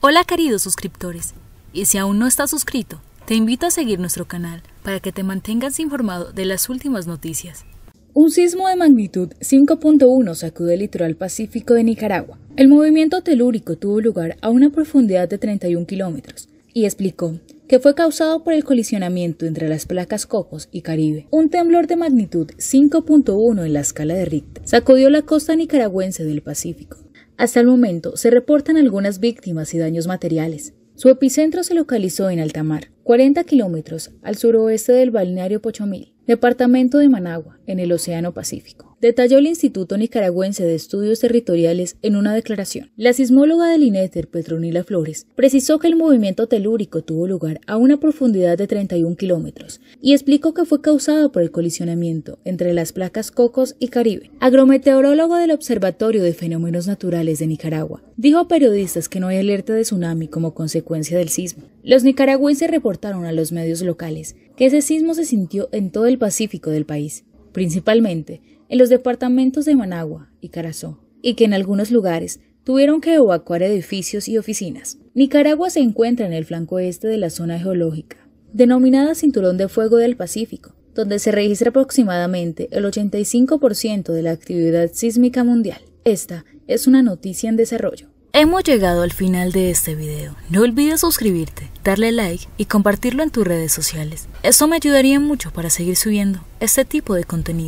Hola queridos suscriptores, y si aún no estás suscrito, te invito a seguir nuestro canal para que te mantengas informado de las últimas noticias. Un sismo de magnitud 5.1 sacudió el litoral pacífico de Nicaragua. El movimiento telúrico tuvo lugar a una profundidad de 31 kilómetros y explicó que fue causado por el colisionamiento entre las placas Cocos y Caribe. Un temblor de magnitud 5.1 en la escala de Richter sacudió la costa nicaragüense del Pacífico, hasta el momento se reportan algunas víctimas y daños materiales. Su epicentro se localizó en Altamar, 40 kilómetros al suroeste del balneario Pochomil, departamento de Managua, en el Océano Pacífico detalló el Instituto Nicaragüense de Estudios Territoriales en una declaración. La sismóloga del INETER, Petronila Flores, precisó que el movimiento telúrico tuvo lugar a una profundidad de 31 kilómetros y explicó que fue causado por el colisionamiento entre las placas Cocos y Caribe. Agrometeorólogo del Observatorio de Fenómenos Naturales de Nicaragua, dijo a periodistas que no hay alerta de tsunami como consecuencia del sismo. Los nicaragüenses reportaron a los medios locales que ese sismo se sintió en todo el Pacífico del país principalmente en los departamentos de Managua y Carazó, y que en algunos lugares tuvieron que evacuar edificios y oficinas. Nicaragua se encuentra en el flanco este de la zona geológica, denominada Cinturón de Fuego del Pacífico, donde se registra aproximadamente el 85% de la actividad sísmica mundial. Esta es una noticia en desarrollo. Hemos llegado al final de este video. No olvides suscribirte, darle like y compartirlo en tus redes sociales. eso me ayudaría mucho para seguir subiendo este tipo de contenido.